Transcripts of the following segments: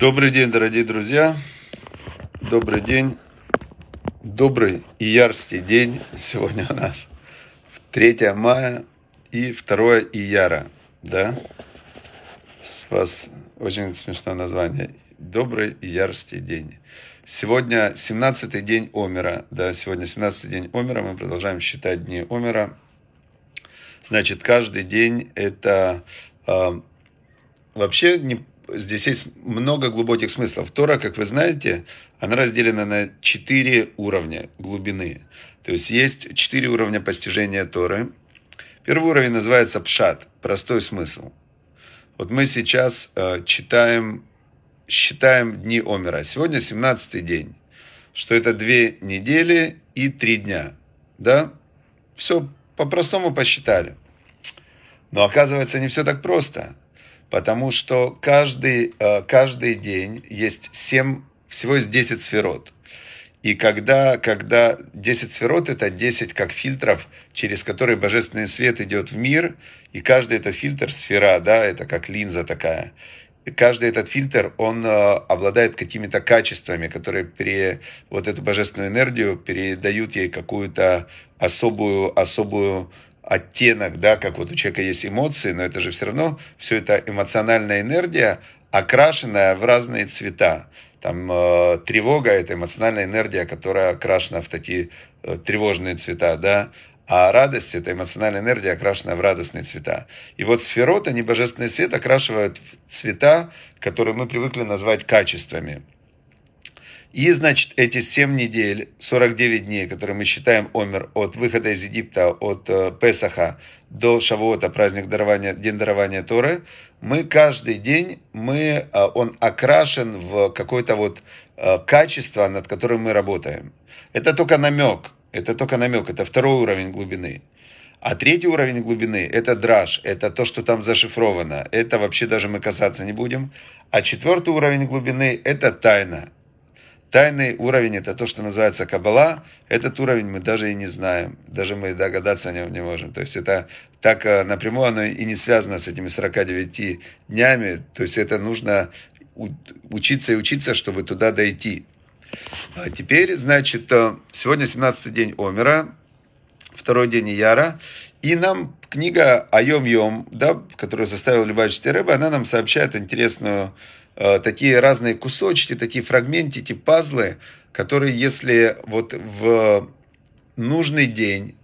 Добрый день, дорогие друзья. Добрый день. Добрый иярский день. Сегодня у нас 3 мая и 2 ияра. Да? С вас очень смешное название. Добрый иярский день. Сегодня 17-й день Омера. Да, сегодня 17-й день Омера. Мы продолжаем считать дни Омера. Значит, каждый день это... Э, вообще не здесь есть много глубоких смыслов. Тора, как вы знаете, она разделена на четыре уровня глубины. То есть есть четыре уровня постижения Торы. Первый уровень называется пшат, простой смысл. Вот мы сейчас э, читаем, считаем дни Омера. Сегодня 17 день, что это две недели и три дня. Да? Все по-простому посчитали. Но оказывается, не все так просто – потому что каждый, э, каждый день есть 7, всего есть 10 сферот. И когда, когда 10 сферот – это 10 как фильтров, через которые божественный свет идет в мир, и каждый этот фильтр – сфера, да, это как линза такая. И каждый этот фильтр, он э, обладает какими-то качествами, которые при вот эту божественную энергию передают ей какую-то особую, особую оттенок, да, как вот у человека есть эмоции, но это же все равно все это эмоциональная энергия, окрашенная в разные цвета. Там э, тревога – это эмоциональная энергия, которая окрашена в такие э, тревожные цвета, да, а радость – это эмоциональная энергия, окрашенная в радостные цвета. И вот сферот, они божественный свет, окрашивают в цвета, которые мы привыкли назвать качествами – и, значит, эти 7 недель, 49 дней, которые мы считаем Омер от выхода из Египта, от э, Песаха до Шавуота, праздник дарования, день дарования Торы, мы каждый день, мы, э, он окрашен в какое-то вот э, качество, над которым мы работаем. Это только намек, это только намек, это второй уровень глубины. А третий уровень глубины – это драж, это то, что там зашифровано. Это вообще даже мы касаться не будем. А четвертый уровень глубины – это тайна – Тайный уровень – это то, что называется Каббала. Этот уровень мы даже и не знаем, даже мы догадаться о нем не можем. То есть это так э, напрямую оно и не связано с этими 49 днями. То есть это нужно учиться и учиться, чтобы туда дойти. А теперь, значит, э, сегодня 17 день Омера, второй день Яра. И нам книга Айом Йом, да, которую составил Любавич Тереба, она нам сообщает интересную Э, такие разные кусочки, такие фрагменты, фрагментики, пазлы, которые если вот в нужный день,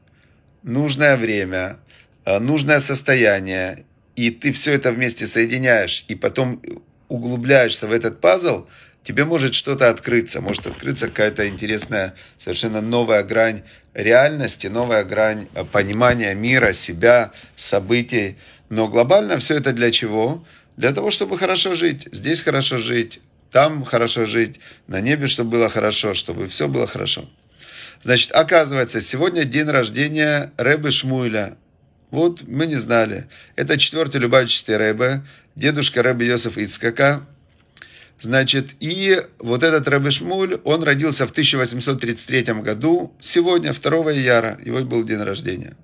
нужное время, э, нужное состояние, и ты все это вместе соединяешь, и потом углубляешься в этот пазл, тебе может что-то открыться, может открыться какая-то интересная, совершенно новая грань реальности, новая грань э, понимания мира, себя, событий. Но глобально все это для чего? Для того, чтобы хорошо жить, здесь хорошо жить, там хорошо жить, на небе, чтобы было хорошо, чтобы все было хорошо. Значит, оказывается, сегодня день рождения Рэбы Шмуэля. Вот мы не знали. Это четвертый Любавичский Рэбе, дедушка Рэбе Йосиф Ицкака. Значит, и вот этот Рэбе Шмуль, он родился в 1833 году, сегодня, 2 яра, его был день рождения.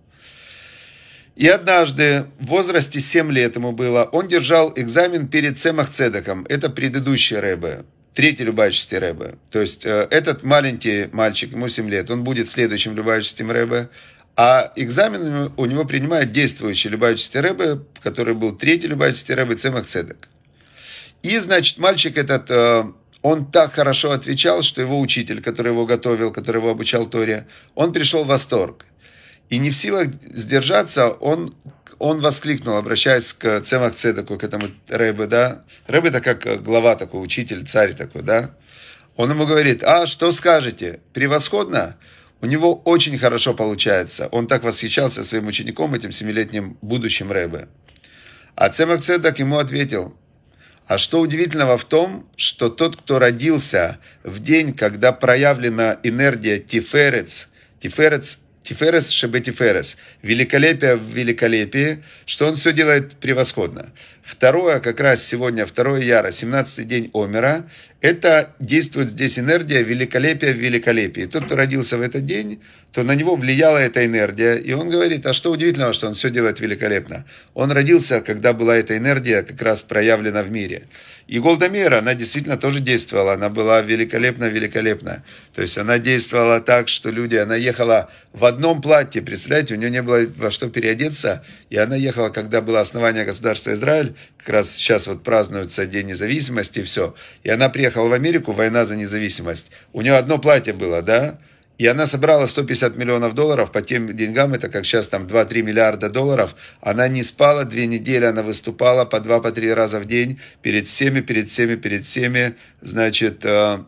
И однажды, в возрасте 7 лет ему было, он держал экзамен перед Цемах Цедаком, это предыдущий Рэбе, третий любавический Рэбе. То есть э, этот маленький мальчик, ему 7 лет, он будет следующим любавическим Рэбе, а экзамен у него принимает действующий любавический Рэбе, который был третий любавический Рэбе Цемах Цедак. И, значит, мальчик этот, э, он так хорошо отвечал, что его учитель, который его готовил, который его обучал Торе, он пришел в восторг. И не в силах сдержаться, он, он воскликнул, обращаясь к Цемах Цедаку, к этому Рэбе, да. Рэбе это как э, глава такой, учитель, царь такой, да. Он ему говорит, а что скажете, превосходно? У него очень хорошо получается. Он так восхищался своим учеником, этим семилетним будущим Рэбе. А Цемах Цедак ему ответил, а что удивительного в том, что тот, кто родился в день, когда проявлена энергия Тиферец, Тиферец Тиферес Шебетиферес. Великолепие в великолепии, что он все делает превосходно. Второе, как раз сегодня, второе яра, 17 день Омера, это действует здесь энергия великолепия в великолепии. Тот, кто родился в этот день, то на него влияла эта энергия. И он говорит, а что удивительного, что он все делает великолепно. Он родился, когда была эта энергия как раз проявлена в мире. И Голдомера, она действительно тоже действовала. Она была великолепна-великолепна. То есть она действовала так, что люди... Она ехала в одном платье, представляете, у нее не было во что переодеться. И она ехала, когда было основание государства Израиль. Как раз сейчас вот празднуется День независимости и все. И она приехала приехал в Америку, война за независимость. У нее одно платье было, да? И она собрала 150 миллионов долларов по тем деньгам, это как сейчас там 2-3 миллиарда долларов. Она не спала две недели, она выступала по 2-3 по раза в день перед всеми, перед всеми, перед всеми. Значит, э,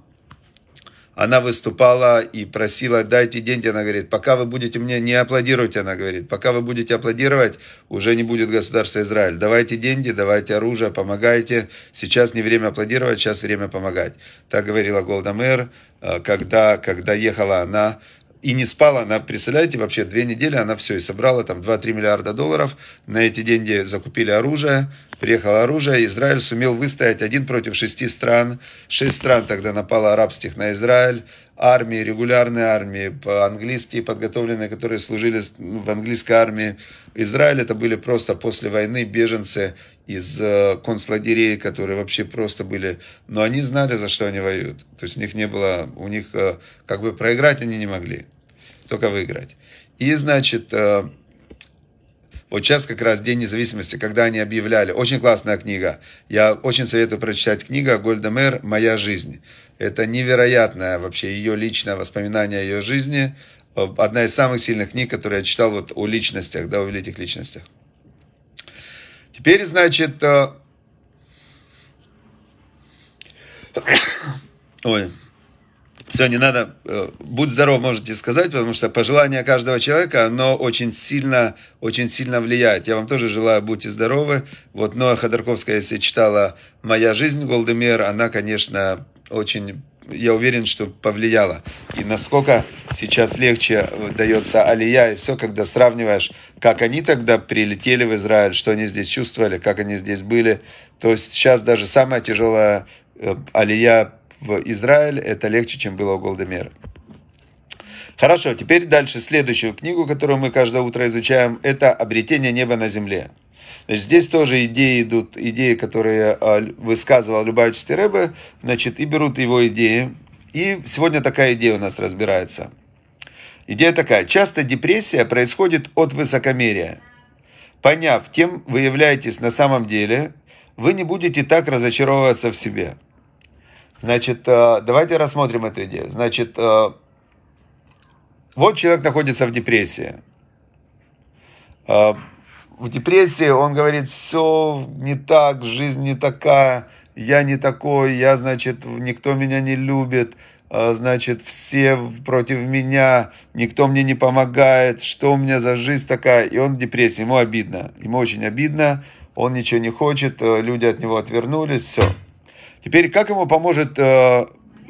она выступала и просила, дайте деньги, она говорит, пока вы будете мне не аплодировать, она говорит, пока вы будете аплодировать, уже не будет государства Израиль. Давайте деньги, давайте оружие, помогайте. Сейчас не время аплодировать, сейчас время помогать. Так говорила Голда Мэр, э, когда, когда ехала она и не спала она, представляете, вообще две недели она все и собрала, там 2-3 миллиарда долларов. На эти деньги закупили оружие, приехало оружие. Израиль сумел выстоять один против шести стран. Шесть стран тогда напало арабских на Израиль. Армии, регулярные армии, английские подготовленные, которые служили в английской армии. Израиль это были просто после войны беженцы, из э, концлагерей, которые вообще просто были, но они знали, за что они воюют. То есть у них не было, у них э, как бы проиграть они не могли, только выиграть. И, значит, э, вот сейчас как раз День независимости, когда они объявляли. Очень классная книга. Я очень советую прочитать книга Гольда Мэр «Моя жизнь». Это невероятное вообще ее личное воспоминание о ее жизни. Одна из самых сильных книг, которые я читал вот о личностях, да, о великих личностях. Теперь, значит, э, ой, все, не надо, э, будь здоров, можете сказать, потому что пожелание каждого человека, оно очень сильно, очень сильно влияет. Я вам тоже желаю, будьте здоровы. Вот Ноя Ходорковская, если читала «Моя жизнь» Голдемер, она, конечно, очень я уверен, что повлияло. И насколько сейчас легче э, дается алия и все, когда сравниваешь, как они тогда прилетели в Израиль, что они здесь чувствовали, как они здесь были. То есть сейчас даже самая тяжелая э, алия в Израиль, это легче, чем было у Голдемера. Хорошо, теперь дальше следующую книгу, которую мы каждое утро изучаем, это «Обретение неба на земле». Значит, здесь тоже идеи идут, идеи, которые а, высказывал Любавичский Рэбе, значит, и берут его идеи. И сегодня такая идея у нас разбирается. Идея такая. Часто депрессия происходит от высокомерия. Поняв, кем вы являетесь на самом деле, вы не будете так разочаровываться в себе. Значит, а, давайте рассмотрим эту идею. Значит, а, вот человек находится в депрессии в депрессии, он говорит, все не так, жизнь не такая, я не такой, я, значит, никто меня не любит, а, значит, все против меня, никто мне не помогает, что у меня за жизнь такая, и он в депрессии, ему обидно, ему очень обидно, он ничего не хочет, э, люди от него отвернулись, все. Теперь как ему поможет э,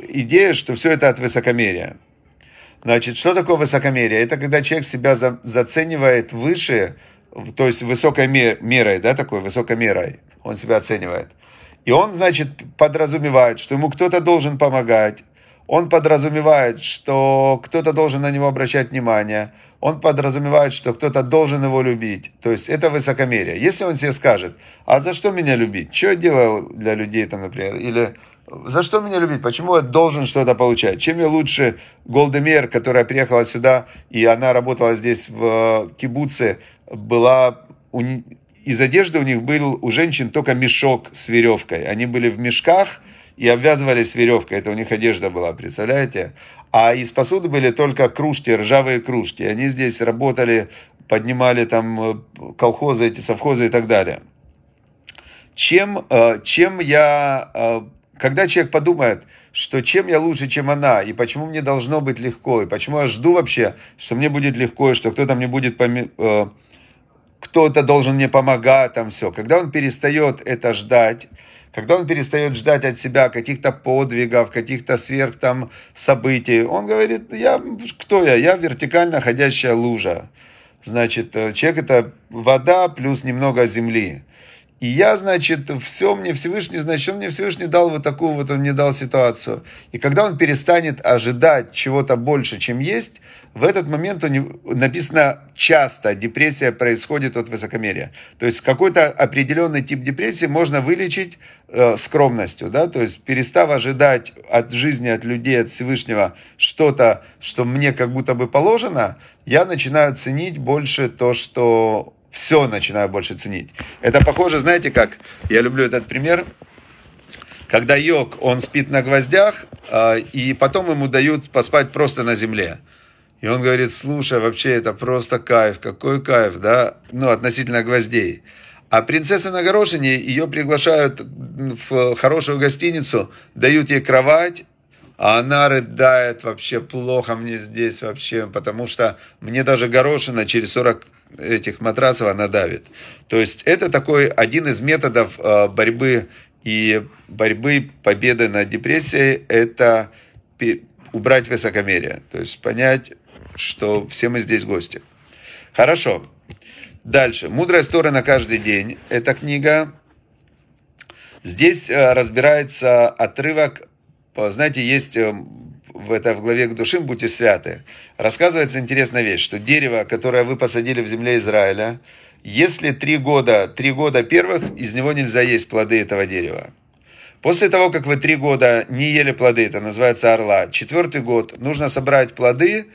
идея, что все это от высокомерия? Значит, что такое высокомерие? Это когда человек себя за, заценивает выше то есть высокой мерой, да, такой высокой мерой он себя оценивает. И он, значит, подразумевает, что ему кто-то должен помогать, он подразумевает, что кто-то должен на него обращать внимание, он подразумевает, что кто-то должен его любить. То есть это высокомерие. Если он себе скажет, а за что меня любить? Что я делаю для людей, там, например? Или за что меня любить? Почему я должен что-то получать? Чем я лучше Голдемер, которая приехала сюда, и она работала здесь в э, кибуце, была... Из одежды у них был у женщин только мешок с веревкой. Они были в мешках и обвязывались веревкой. Это у них одежда была, представляете? А из посуды были только кружки, ржавые кружки. Они здесь работали, поднимали там э, колхозы, эти совхозы и так далее. Чем, э, чем я... Э, когда человек подумает, что чем я лучше, чем она, и почему мне должно быть легко, и почему я жду вообще, что мне будет легко, и что кто-то мне будет пом- кто-то должен мне помогать, там все. Когда он перестает это ждать, когда он перестает ждать от себя каких-то подвигов, каких-то сверх там событий, он говорит, я, кто я? Я вертикально ходящая лужа. Значит, э, человек это вода плюс немного земли. И я, значит, все мне Всевышний, значит, он мне Всевышний дал вот такую вот, он мне дал ситуацию. И когда он перестанет ожидать чего-то больше, чем есть, в этот момент у него, написано часто депрессия происходит от высокомерия. То есть какой-то определенный тип депрессии можно вылечить э, скромностью, да, то есть перестав ожидать от жизни, от людей, от Всевышнего что-то, что мне как будто бы положено, я начинаю ценить больше то, что все начинаю больше ценить. Это похоже, знаете как, я люблю этот пример, когда йог, он спит на гвоздях, а, и потом ему дают поспать просто на земле. И он говорит, слушай, вообще это просто кайф, какой кайф, да, ну, относительно гвоздей. А принцесса на горошине, ее приглашают в хорошую гостиницу, дают ей кровать, а она рыдает вообще плохо мне здесь вообще, потому что мне даже горошина через 40 этих матрасов она давит. То есть это такой один из методов э, борьбы и борьбы победы над депрессией – это убрать высокомерие. То есть понять, что все мы здесь гости. Хорошо. Дальше. «Мудрая сторона каждый день» – эта книга. Здесь э, разбирается отрывок Э, знаете, есть эм, в это в главе к душим «Будьте святы». Рассказывается интересная вещь, что дерево, которое вы посадили в земле Израиля, если три года, три года первых, из него нельзя есть плоды этого дерева. После того, как вы три года не ели плоды, это называется орла, четвертый год нужно собрать плоды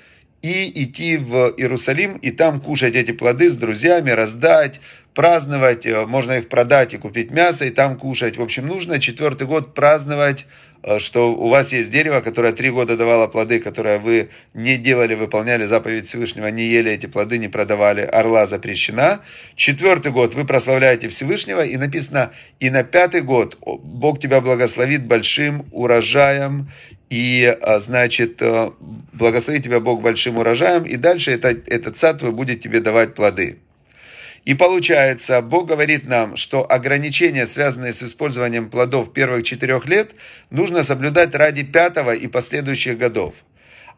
и идти в Иерусалим, и там кушать эти плоды с друзьями, раздать, праздновать, э, можно их продать и купить мясо, и там кушать. В общем, нужно четвертый год праздновать Э, что у вас есть дерево, которое три года давало плоды, которое вы не делали, выполняли заповедь Всевышнего, не ели эти плоды, не продавали, орла запрещена. Четвертый год вы прославляете Всевышнего, и написано, и на пятый год Бог тебя благословит большим урожаем, и, э, значит, э, благослови тебя Бог большим урожаем, и дальше этот, этот сад будет тебе давать плоды. И получается, Бог говорит нам, что ограничения, связанные с использованием плодов первых четырех лет, нужно соблюдать ради пятого и последующих годов.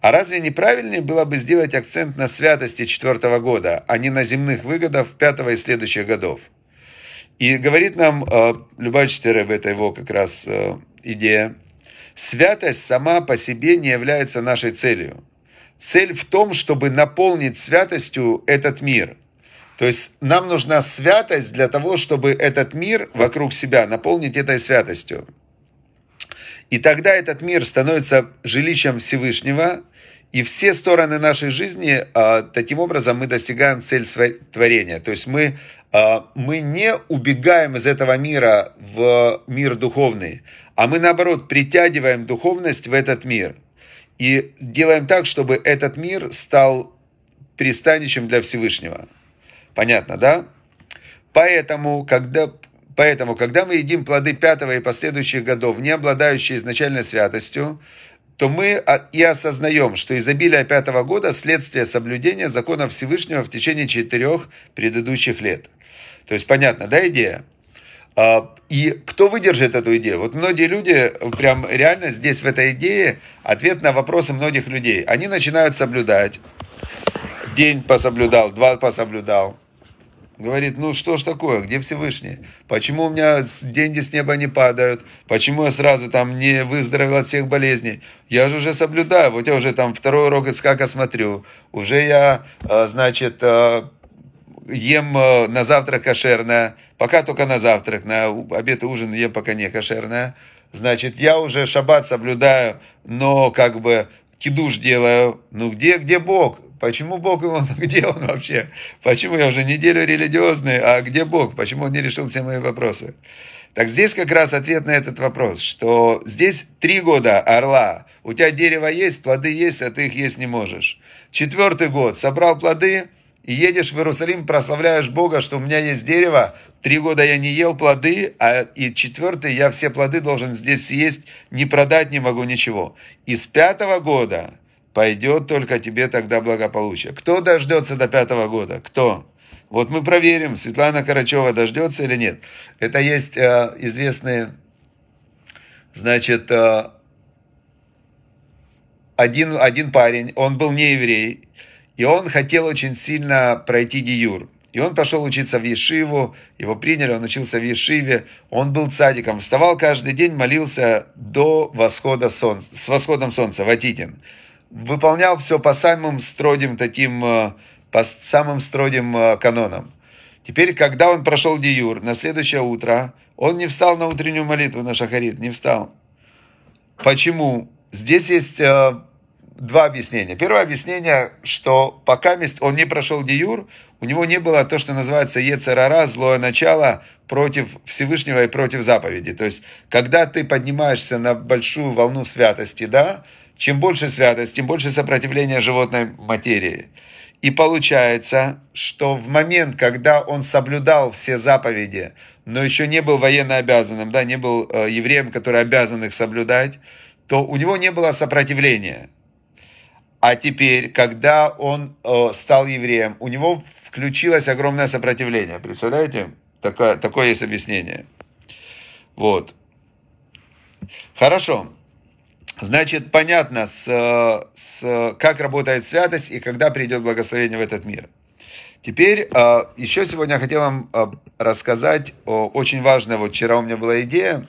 А разве неправильнее было бы сделать акцент на святости четвертого года, а не на земных выгодах пятого и следующих годов? И говорит нам э, Любавич Тереб, этой его как раз э, идея, святость сама по себе не является нашей целью. Цель в том, чтобы наполнить святостью этот мир. То есть нам нужна святость для того, чтобы этот мир вокруг себя наполнить этой святостью. И тогда этот мир становится жилищем Всевышнего, и все стороны нашей жизни, а, таким образом, мы достигаем цель творения. То есть мы, а, мы не убегаем из этого мира в мир духовный, а мы, наоборот, притягиваем духовность в этот мир. И делаем так, чтобы этот мир стал пристанищем для Всевышнего. Понятно, да? Поэтому, когда, поэтому, когда мы едим плоды пятого и последующих годов, не обладающие изначальной святостью, то мы и осознаем, что изобилие пятого года – следствие соблюдения закона Всевышнего в течение четырех предыдущих лет. То есть, понятно, да, идея? А, и кто выдержит эту идею? Вот многие люди, прям реально здесь в этой идее, ответ на вопросы многих людей. Они начинают соблюдать, День пособлюдал, два пособлюдал. Говорит, ну что ж такое, где Всевышний? Почему у меня деньги с неба не падают? Почему я сразу там не выздоровел от всех болезней? Я же уже соблюдаю, вот я уже там второй урок Искака смотрю. Уже я, э, значит, э, ем э, на завтрак кошерное, пока только на завтрак, на обед и ужин ем пока не кошерное. Значит, я уже шаббат соблюдаю, но как бы кидуш делаю. Ну где, где Бог? Почему Бог его, где он вообще? Почему я уже неделю религиозный, а где Бог? Почему он не решил все мои вопросы? Так здесь как раз ответ на этот вопрос, что здесь три года орла, у тебя дерево есть, плоды есть, а ты их есть не можешь. Четвертый год, собрал плоды и едешь в Иерусалим, прославляешь Бога, что у меня есть дерево, три года я не ел плоды, а и четвертый я все плоды должен здесь съесть, не продать не могу ничего. И с пятого года Пойдет только тебе тогда благополучие. Кто дождется до пятого года? Кто? Вот мы проверим, Светлана Карачева дождется или нет. Это есть э, известные, значит, э, один, один парень, он был не еврей, и он хотел очень сильно пройти диюр. И он пошел учиться в Ешиву, его приняли, он учился в Ешиве, он был цадиком, вставал каждый день, молился до восхода солнца, с восходом солнца, Ватикин выполнял все по самым строгим таким, э, по самым строгим э, канонам. Теперь, когда он прошел диюр, на следующее утро, он не встал на утреннюю молитву на шахарит, не встал. Почему? Здесь есть э, два объяснения. Первое объяснение, что пока он не прошел диюр, у него не было то, что называется ецерара, злое начало против Всевышнего и против заповеди. То есть, когда ты поднимаешься на большую волну святости, да, чем больше святость, тем больше сопротивление животной материи. И получается, что в момент, когда он соблюдал все заповеди, но еще не был военно обязанным, да, не был э, евреем, который обязан их соблюдать, то у него не было сопротивления. А теперь, когда он э, стал евреем, у него включилось огромное сопротивление. Представляете? Такое, такое есть объяснение. Вот. Хорошо. Значит, понятно, с, с, как работает святость и когда придет благословение в этот мир. Теперь а, еще сегодня хотел вам а, рассказать очень важное. Вот вчера у меня была идея.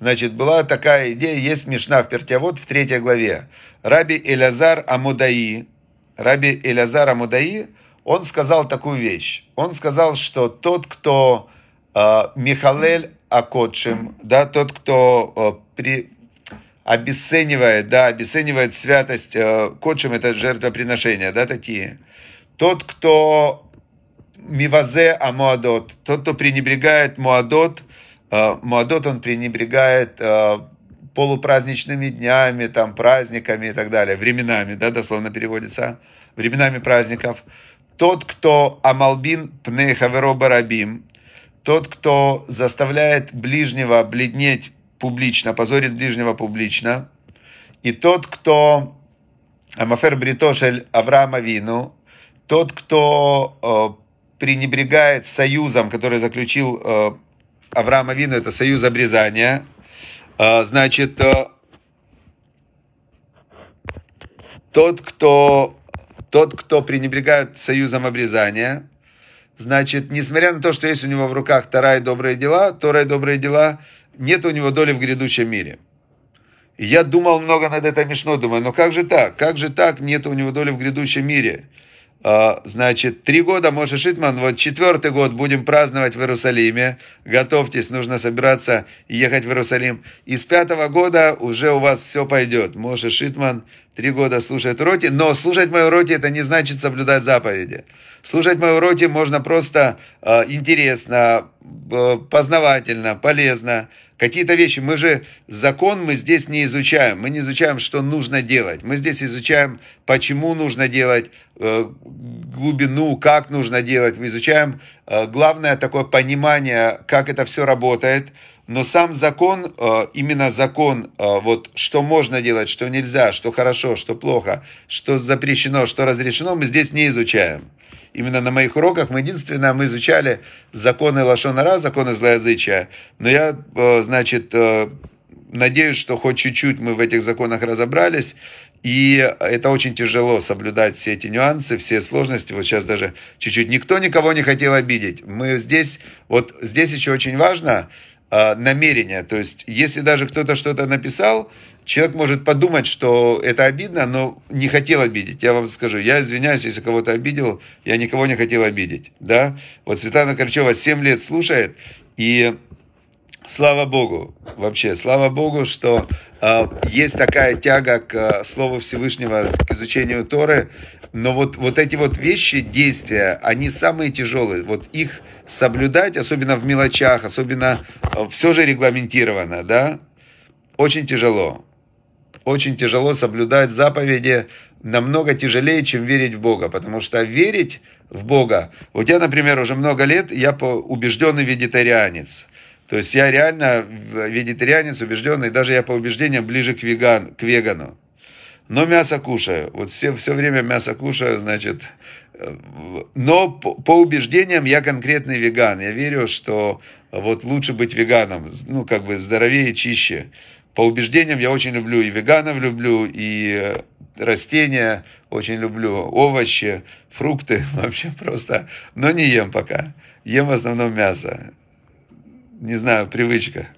Значит, была такая идея, есть Мишна в Пертявод в третьей главе. Раби Элязар Амудаи, Раби Элязар Амудаи, он сказал такую вещь. Он сказал, что тот, кто э, Михалель Акотшим, да, тот, кто э, при, обесценивает, да, обесценивает святость, э, кочем это жертвоприношения, да, такие. Тот, кто мивазе амуадот, тот, кто пренебрегает муадот, э, муадот он пренебрегает э, полупраздничными днями, там, праздниками и так далее, временами, да, дословно переводится, временами праздников. Тот, кто амалбин пней хаверо барабим, тот, кто заставляет ближнего бледнеть публично, позорит ближнего публично. И тот, кто Амафер э, Бритошель Авраама Вину, тот, кто э, пренебрегает союзом, который заключил э, Авраама Вину, это союз обрезания, значит, тот, кто, тот, кто пренебрегает союзом обрезания, значит, несмотря на то, что есть у него в руках Тора и добрые дела, Тора и добрые дела нет у него доли в грядущем мире. И я думал много над этой мешно думаю, но «Ну как же так? Как же так нет у него доли в грядущем мире? А, значит, три года Моше Шитман, вот четвертый год будем праздновать в Иерусалиме. Готовьтесь, нужно собираться и ехать в Иерусалим. И с пятого года уже у вас все пойдет. Моше Шитман три года слушает уроки, но слушать мою уроки это не значит соблюдать заповеди. Слушать мою уроки можно просто э, интересно, э, познавательно, полезно. Какие-то вещи, мы же закон мы здесь не изучаем, мы не изучаем, что нужно делать, мы здесь изучаем, почему нужно делать, э, глубину, как нужно делать, мы изучаем э, главное такое понимание, как это все работает, но сам закон, э, именно закон, э, вот что можно делать, что нельзя, что хорошо, что плохо, что запрещено, что разрешено, мы здесь не изучаем. Именно на моих уроках мы единственное, мы изучали законы Лашонара, законы злоязычия. Но я, э, значит, надеюсь, что хоть чуть-чуть мы в этих законах разобрались. И это очень тяжело соблюдать все эти нюансы, все сложности. Вот сейчас даже чуть-чуть никто никого не хотел обидеть. Мы здесь, вот здесь еще очень важно, а, намерения. То есть, если даже кто-то что-то написал, человек может подумать, что это обидно, но не хотел обидеть. Я вам скажу, я извиняюсь, если кого-то обидел, я никого не хотел обидеть. Да? Вот Светлана Корчева 7 лет слушает, и слава Богу, вообще, слава Богу, что э, есть такая тяга к э, Слову Всевышнего, к изучению Торы, но вот, вот эти вот вещи, действия, они самые тяжелые. Вот их соблюдать, особенно в мелочах, особенно э, все же регламентировано, да, очень тяжело. Очень тяжело соблюдать заповеди, намного тяжелее, чем верить в Бога, потому что верить в Бога, У тебя, например, уже много лет, я убежденный вегетарианец, то есть я реально э, вегетарианец убежденный, даже я по убеждениям ближе к, веган, к вегану. Но мясо кушаю. Вот все, все время мясо кушаю, значит, но по убеждениям я конкретный веган. Я верю, что вот лучше быть веганом, ну, как бы здоровее, чище. По убеждениям я очень люблю и веганов люблю, и э, растения очень люблю, овощи, фрукты вообще просто. Но не ем пока. Ем в основном мясо. Не знаю, привычка.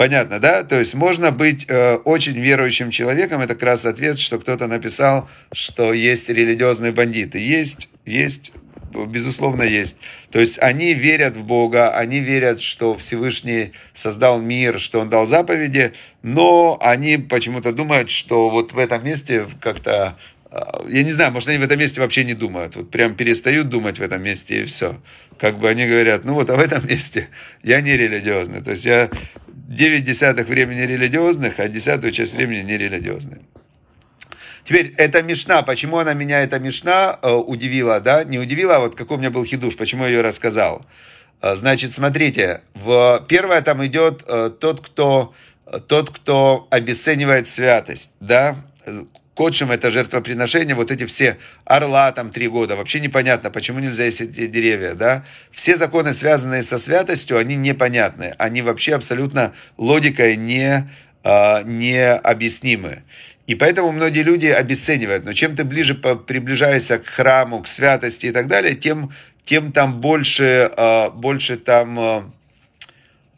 Понятно, да? То есть можно быть э, очень верующим человеком. Это как раз ответ, что кто-то написал, что есть религиозные бандиты. Есть, есть, безусловно, есть. То есть они верят в Бога, они верят, что Всевышний создал мир, что Он дал заповеди, но они почему-то думают, что вот в этом месте как-то э, я не знаю, может, они в этом месте вообще не думают. Вот прям перестают думать в этом месте, и все. Как бы они говорят, ну вот, а в этом месте я не религиозный. То есть я 9 десятых времени религиозных, а десятую часть времени нерелигиозные. Теперь, эта Мишна, почему она меня, эта Мишна, э, удивила, да? Не удивила, а вот какой у меня был хидуш, почему я ее рассказал. Э, значит, смотрите, в, первое там идет э, тот, кто, э, тот, кто обесценивает святость, да? Кодшим это жертвоприношение, вот эти все орла там три года, вообще непонятно, почему нельзя есть эти деревья, да. Все законы, связанные со святостью, они непонятны, они вообще абсолютно логикой не, а, не объяснимы. И поэтому многие люди обесценивают, но чем ты ближе приближаешься к храму, к святости и так далее, тем, тем там больше, а, больше там, а,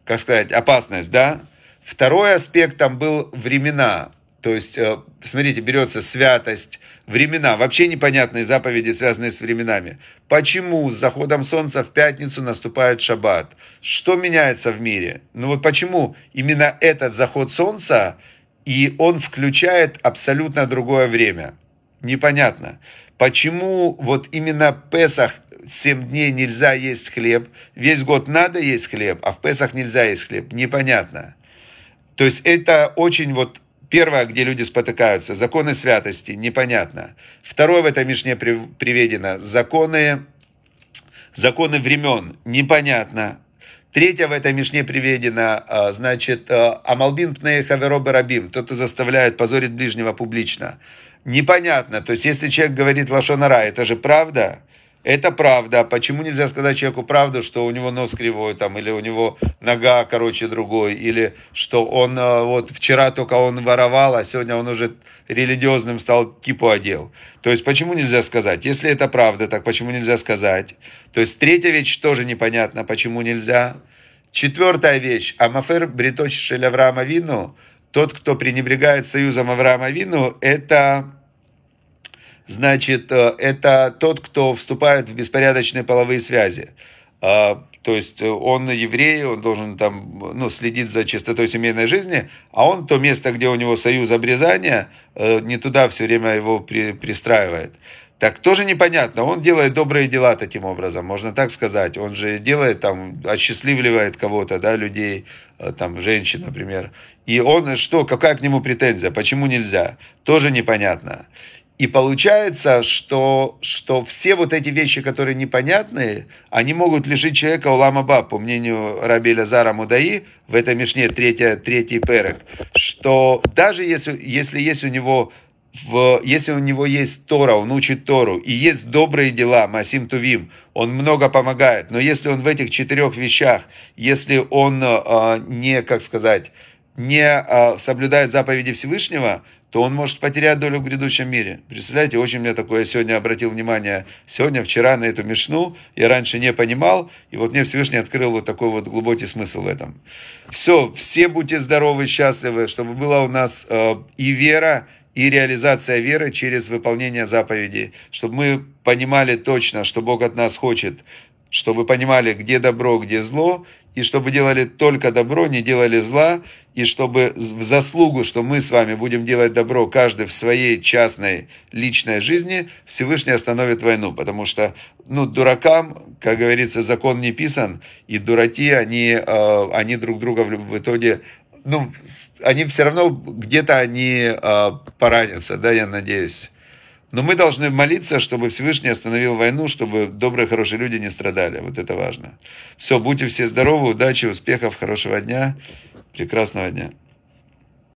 как сказать, опасность, да. Второй аспект там был времена, то есть, э, смотрите, берется святость, времена, вообще непонятные заповеди, связанные с временами. Почему с заходом солнца в пятницу наступает шаббат? Что меняется в мире? Ну вот почему именно этот заход солнца, и он включает абсолютно другое время? Непонятно. Почему вот именно Песах 7 дней нельзя есть хлеб, весь год надо есть хлеб, а в Песах нельзя есть хлеб? Непонятно. То есть это очень вот Первое, где люди спотыкаются, законы святости, непонятно. Второе в этой Мишне приведено, законы, законы времен, непонятно. Третье в этой Мишне приведено, а, значит, а, Амалбин Пней Хаверо Рабим, тот, кто заставляет позорить ближнего публично. Непонятно, то есть если человек говорит Лашонара, это же правда, это правда. Почему нельзя сказать человеку правду, что у него нос кривой там, или у него нога, короче, другой, или что он э, вот вчера только он воровал, а сегодня он уже религиозным стал типу одел. То есть почему нельзя сказать? Если это правда, так почему нельзя сказать? То есть третья вещь тоже непонятно, почему нельзя. Четвертая вещь. Амафер бриточ шель Вину, тот, кто пренебрегает союзом Авраама Вину, это Значит, э, это тот, кто вступает в беспорядочные половые связи. А, то есть э, он еврей, он должен там ну, следить за чистотой семейной жизни, а он то место, где у него союз обрезания, э, не туда все время его при, пристраивает. Так тоже непонятно. Он делает добрые дела таким образом, можно так сказать. Он же делает там, осчастливливает кого-то, да, людей, там, женщин, например. И он что, какая к нему претензия, почему нельзя? Тоже непонятно. И получается, что, что все вот эти вещи, которые непонятные, они могут лишить человека улама ба, по мнению Рабеля Зара Мудаи, в этой Мишне третья, третий перек, что даже если, если есть у него в, если у него есть Тора, он учит Тору, и есть добрые дела, Масим Тувим, он много помогает, но если он в этих четырех вещах, если он э, не, как сказать, не а, соблюдает заповеди Всевышнего, то он может потерять долю в грядущем мире. Представляете, очень мне такое сегодня обратил внимание, сегодня, вчера на эту мешну, я раньше не понимал, и вот мне Всевышний открыл вот такой вот глубокий смысл в этом. Все, все будьте здоровы, счастливы, чтобы была у нас э, и вера, и реализация веры через выполнение заповедей, чтобы мы понимали точно, что Бог от нас хочет, чтобы понимали, где добро, где зло, и чтобы делали только добро, не делали зла, и чтобы в заслугу, что мы с вами будем делать добро каждый в своей частной личной жизни, Всевышний остановит войну, потому что, ну, дуракам, как говорится, закон не писан, и дураки, они, э, они друг друга в итоге ну, они все равно где-то они э, поранятся, да, я надеюсь. Но мы должны молиться, чтобы Всевышний остановил войну, чтобы добрые, хорошие люди не страдали. Вот это важно. Все, будьте все здоровы, удачи, успехов, хорошего дня, прекрасного дня.